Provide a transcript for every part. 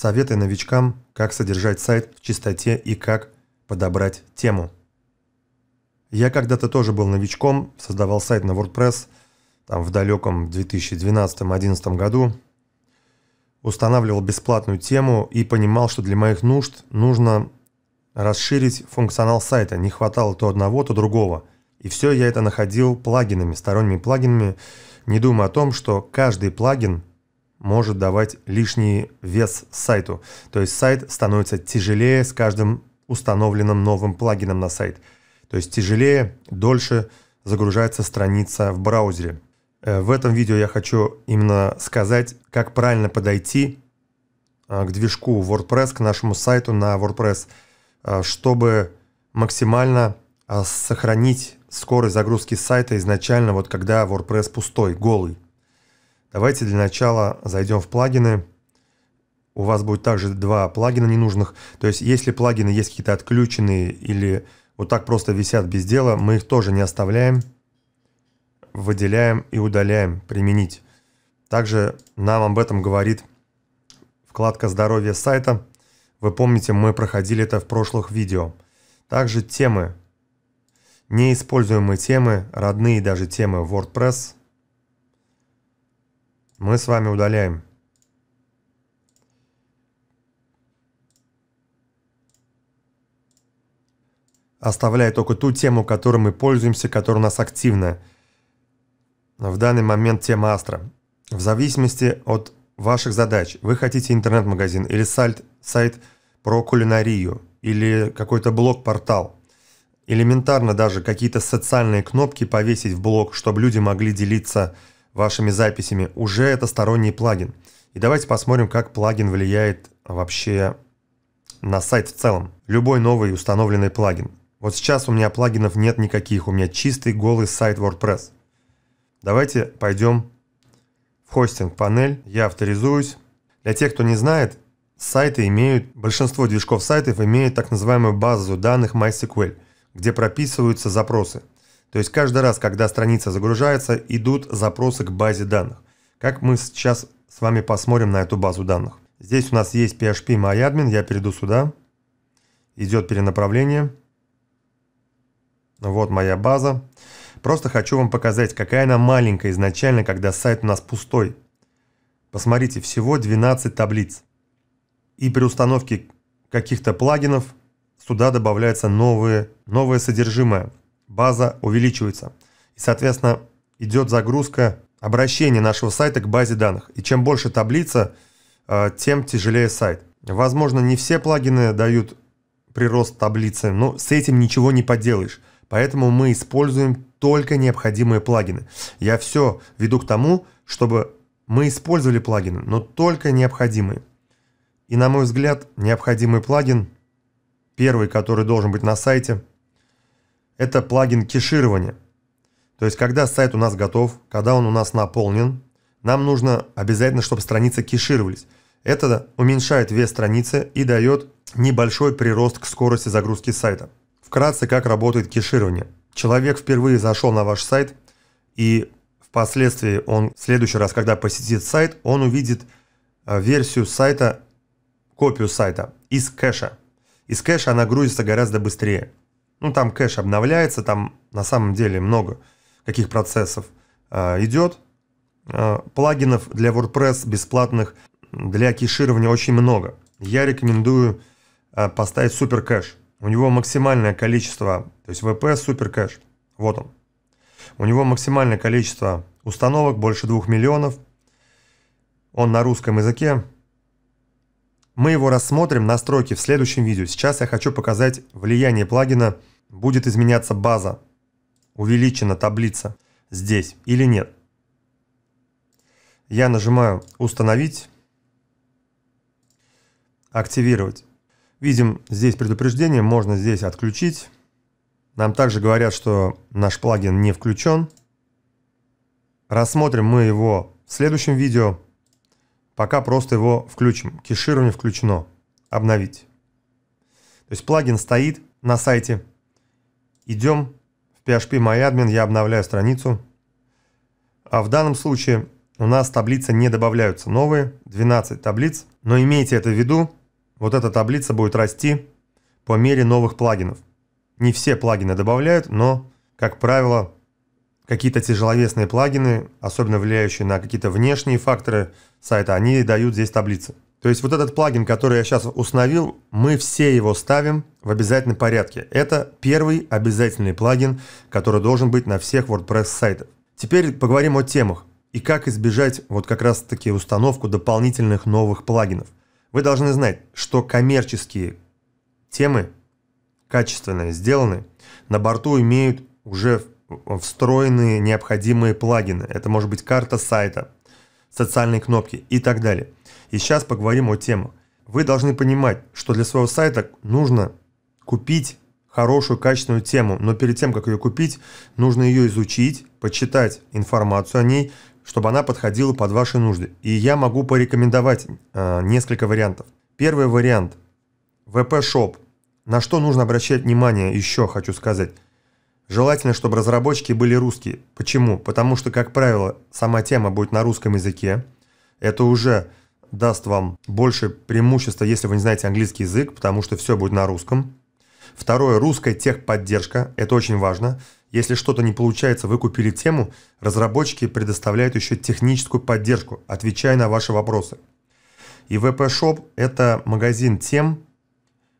Советы новичкам, как содержать сайт в чистоте и как подобрать тему. Я когда-то тоже был новичком, создавал сайт на WordPress там в далеком 2012-2011 году, устанавливал бесплатную тему и понимал, что для моих нужд нужно расширить функционал сайта. Не хватало то одного, то другого. И все я это находил плагинами, сторонними плагинами, не думая о том, что каждый плагин может давать лишний вес сайту. То есть сайт становится тяжелее с каждым установленным новым плагином на сайт. То есть тяжелее, дольше загружается страница в браузере. Э, в этом видео я хочу именно сказать, как правильно подойти э, к движку WordPress, к нашему сайту на WordPress, э, чтобы максимально сохранить скорость загрузки сайта изначально, вот когда WordPress пустой, голый. Давайте для начала зайдем в плагины. У вас будет также два плагина ненужных. То есть, если плагины есть какие-то отключенные или вот так просто висят без дела, мы их тоже не оставляем. Выделяем и удаляем. Применить. Также нам об этом говорит вкладка «Здоровье сайта». Вы помните, мы проходили это в прошлых видео. Также темы. Неиспользуемые темы, родные даже темы WordPress – мы с вами удаляем. Оставляя только ту тему, которой мы пользуемся, которая у нас активна. В данный момент тема Астра. В зависимости от ваших задач, вы хотите интернет-магазин или сайт, сайт про кулинарию, или какой-то блог-портал. Элементарно даже какие-то социальные кнопки повесить в блог, чтобы люди могли делиться вашими записями, уже это сторонний плагин. И давайте посмотрим, как плагин влияет вообще на сайт в целом. Любой новый установленный плагин. Вот сейчас у меня плагинов нет никаких, у меня чистый голый сайт WordPress. Давайте пойдем в хостинг панель, я авторизуюсь. Для тех, кто не знает, сайты имеют, большинство движков сайтов имеют так называемую базу данных MySQL, где прописываются запросы. То есть каждый раз, когда страница загружается, идут запросы к базе данных. Как мы сейчас с вами посмотрим на эту базу данных. Здесь у нас есть PHP MyAdmin, я перейду сюда. Идет перенаправление. Вот моя база. Просто хочу вам показать, какая она маленькая изначально, когда сайт у нас пустой. Посмотрите, всего 12 таблиц. И при установке каких-то плагинов сюда добавляется новое новое содержимое база увеличивается. И, соответственно, идет загрузка обращения нашего сайта к базе данных. И чем больше таблица, э, тем тяжелее сайт. Возможно, не все плагины дают прирост таблицы, но с этим ничего не поделаешь. Поэтому мы используем только необходимые плагины. Я все веду к тому, чтобы мы использовали плагины, но только необходимые. И на мой взгляд, необходимый плагин, первый, который должен быть на сайте – это плагин кеширования. То есть, когда сайт у нас готов, когда он у нас наполнен, нам нужно обязательно, чтобы страницы кешировались. Это уменьшает вес страницы и дает небольшой прирост к скорости загрузки сайта. Вкратце, как работает кеширование. Человек впервые зашел на ваш сайт, и впоследствии он в следующий раз, когда посетит сайт, он увидит э, версию сайта, копию сайта из кэша. Из кэша она грузится гораздо быстрее. Ну, там кэш обновляется, там на самом деле много каких процессов э, идет. Э, плагинов для WordPress бесплатных для кеширования очень много. Я рекомендую э, поставить супер кэш. У него максимальное количество, то есть VP супер кэш. Вот он. У него максимальное количество установок, больше 2 миллионов. Он на русском языке, мы его рассмотрим настройки в следующем видео. Сейчас я хочу показать влияние плагина будет изменяться база, увеличена таблица здесь или нет. Я нажимаю «Установить», «Активировать». Видим здесь предупреждение, можно здесь отключить. Нам также говорят, что наш плагин не включен. Рассмотрим мы его в следующем видео. Пока просто его включим. Кеширование включено. Обновить. То есть плагин стоит на сайте. Идем в PHP MyAdmin, я обновляю страницу. А в данном случае у нас таблицы не добавляются новые, 12 таблиц. Но имейте это в виду, вот эта таблица будет расти по мере новых плагинов. Не все плагины добавляют, но, как правило, какие-то тяжеловесные плагины, особенно влияющие на какие-то внешние факторы сайта, они дают здесь таблицы. То есть вот этот плагин, который я сейчас установил, мы все его ставим в обязательном порядке. Это первый обязательный плагин, который должен быть на всех WordPress сайтах. Теперь поговорим о темах и как избежать вот как раз таки установку дополнительных новых плагинов. Вы должны знать, что коммерческие темы, качественные, сделаны, на борту имеют уже встроенные необходимые плагины. Это может быть карта сайта, социальные кнопки и так далее. И сейчас поговорим о темах. Вы должны понимать, что для своего сайта нужно купить хорошую, качественную тему, но перед тем, как ее купить, нужно ее изучить, почитать информацию о ней, чтобы она подходила под ваши нужды. И я могу порекомендовать э, несколько вариантов. Первый вариант – VP-шоп. На что нужно обращать внимание, еще хочу сказать – Желательно, чтобы разработчики были русские. Почему? Потому что, как правило, сама тема будет на русском языке. Это уже даст вам больше преимущества, если вы не знаете английский язык, потому что все будет на русском. Второе, русская техподдержка. Это очень важно. Если что-то не получается, вы купили тему, разработчики предоставляют еще техническую поддержку, отвечая на ваши вопросы. И VP Shop – это магазин тем,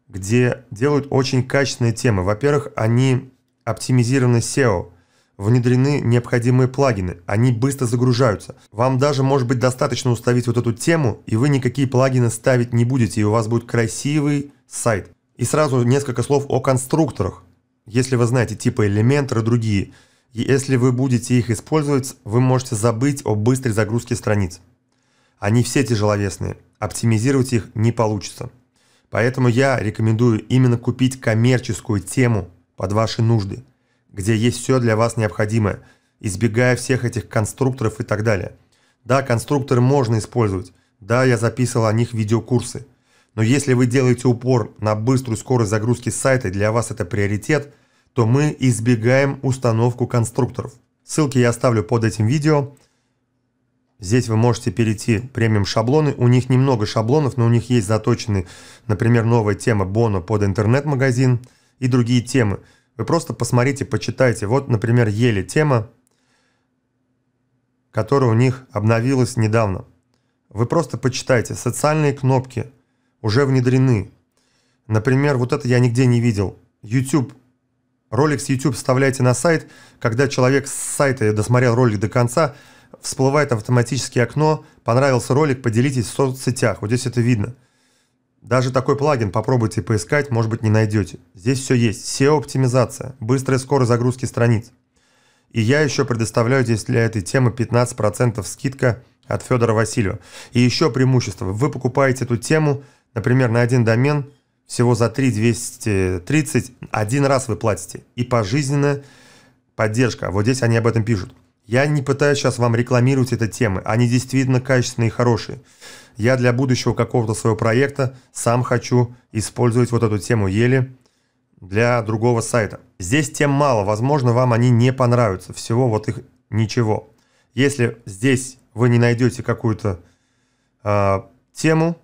где делают очень качественные темы. Во-первых, они оптимизированы SEO, внедрены необходимые плагины, они быстро загружаются. Вам даже может быть достаточно установить вот эту тему, и вы никакие плагины ставить не будете, и у вас будет красивый сайт. И сразу несколько слов о конструкторах. Если вы знаете типа Elementor и другие, и если вы будете их использовать, вы можете забыть о быстрой загрузке страниц. Они все тяжеловесные, оптимизировать их не получится. Поэтому я рекомендую именно купить коммерческую тему под ваши нужды, где есть все для вас необходимое, избегая всех этих конструкторов и так далее. Да, конструкторы можно использовать, да, я записывал о них видеокурсы, но если вы делаете упор на быструю скорость загрузки сайта для вас это приоритет, то мы избегаем установку конструкторов. Ссылки я оставлю под этим видео. Здесь вы можете перейти премиум шаблоны. У них немного шаблонов, но у них есть заточены, например, новая тема Боно под интернет-магазин – и другие темы. Вы просто посмотрите, почитайте. Вот, например, еле тема, которая у них обновилась недавно. Вы просто почитайте. Социальные кнопки уже внедрены. Например, вот это я нигде не видел. YouTube. Ролик с YouTube вставляйте на сайт. Когда человек с сайта досмотрел ролик до конца, всплывает автоматически окно. Понравился ролик, поделитесь в соцсетях. Вот здесь это видно. Даже такой плагин попробуйте поискать, может быть не найдете. Здесь все есть. SEO-оптимизация, быстрая скорость загрузки страниц. И я еще предоставляю здесь для этой темы 15% скидка от Федора Васильева. И еще преимущество. Вы покупаете эту тему, например, на один домен всего за 3230, один раз вы платите. И пожизненная поддержка. Вот здесь они об этом пишут. Я не пытаюсь сейчас вам рекламировать эти темы. Они действительно качественные и хорошие я для будущего какого-то своего проекта сам хочу использовать вот эту тему ели для другого сайта. Здесь тем мало, возможно, вам они не понравятся, всего вот их ничего. Если здесь вы не найдете какую-то э, тему,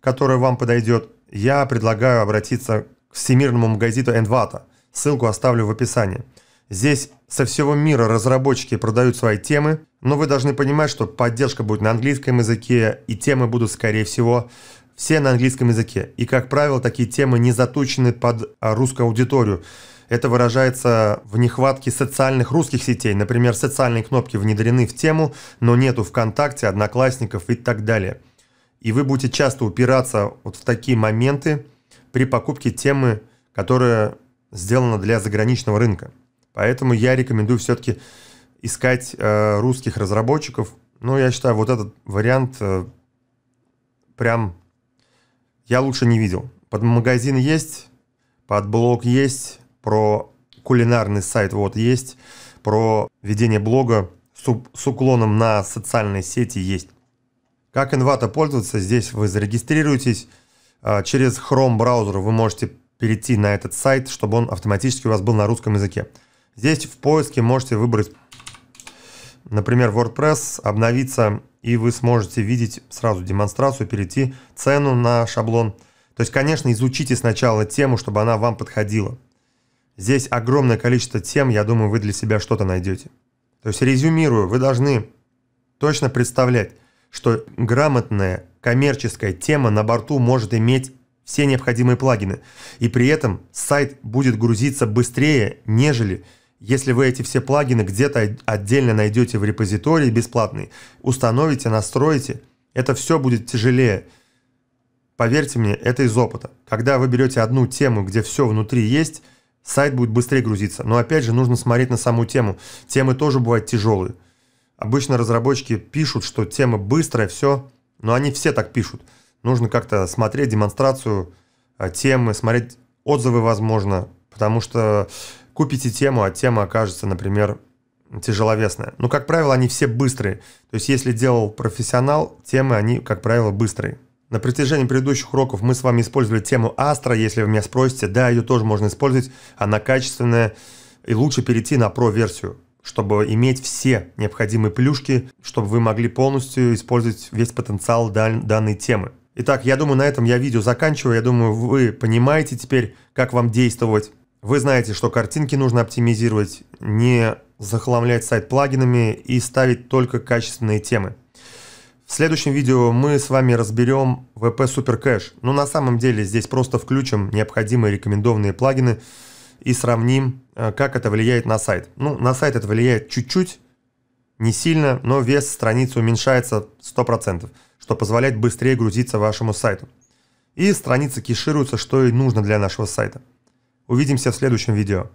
которая вам подойдет, я предлагаю обратиться к всемирному магазину Envato. Ссылку оставлю в описании. Здесь со всего мира разработчики продают свои темы, но вы должны понимать, что поддержка будет на английском языке, и темы будут, скорее всего, все на английском языке. И, как правило, такие темы не заточены под а, русскую аудиторию. Это выражается в нехватке социальных русских сетей. Например, социальные кнопки внедрены в тему, но нету ВКонтакте, Одноклассников и так далее. И вы будете часто упираться вот в такие моменты при покупке темы, которая сделана для заграничного рынка. Поэтому я рекомендую все-таки искать э, русских разработчиков. Но я считаю, вот этот вариант э, прям я лучше не видел. Под магазин есть, под блог есть, про кулинарный сайт вот есть, про ведение блога с, с уклоном на социальные сети есть. Как инвата пользоваться? Здесь вы зарегистрируетесь. Э, через Chrome браузер вы можете перейти на этот сайт, чтобы он автоматически у вас был на русском языке. Здесь в поиске можете выбрать, например, WordPress, обновиться, и вы сможете видеть сразу демонстрацию, перейти цену на шаблон. То есть, конечно, изучите сначала тему, чтобы она вам подходила. Здесь огромное количество тем, я думаю, вы для себя что-то найдете. То есть, резюмирую, вы должны точно представлять, что грамотная коммерческая тема на борту может иметь все необходимые плагины, и при этом сайт будет грузиться быстрее, нежели если вы эти все плагины где-то отдельно найдете в репозитории бесплатный, установите, настроите, это все будет тяжелее. Поверьте мне, это из опыта. Когда вы берете одну тему, где все внутри есть, сайт будет быстрее грузиться. Но опять же, нужно смотреть на саму тему. Темы тоже бывают тяжелые. Обычно разработчики пишут, что тема быстрая, все, но они все так пишут. Нужно как-то смотреть демонстрацию э, темы, смотреть отзывы, возможно, потому что купите тему, а тема окажется, например, тяжеловесная. Но, ну, как правило, они все быстрые. То есть, если делал профессионал, темы, они, как правило, быстрые. На протяжении предыдущих уроков мы с вами использовали тему Астра. Если вы меня спросите, да, ее тоже можно использовать. Она качественная. И лучше перейти на про-версию, чтобы иметь все необходимые плюшки, чтобы вы могли полностью использовать весь потенциал данной темы. Итак, я думаю, на этом я видео заканчиваю. Я думаю, вы понимаете теперь, как вам действовать. Вы знаете, что картинки нужно оптимизировать, не захламлять сайт плагинами и ставить только качественные темы. В следующем видео мы с вами разберем VP Super Cache. Но на самом деле здесь просто включим необходимые рекомендованные плагины и сравним, э, как это влияет на сайт. Ну, на сайт это влияет чуть-чуть, не сильно, но вес страницы уменьшается 100%, что позволяет быстрее грузиться вашему сайту. И страницы кешируются, что и нужно для нашего сайта. Увидимся в следующем видео.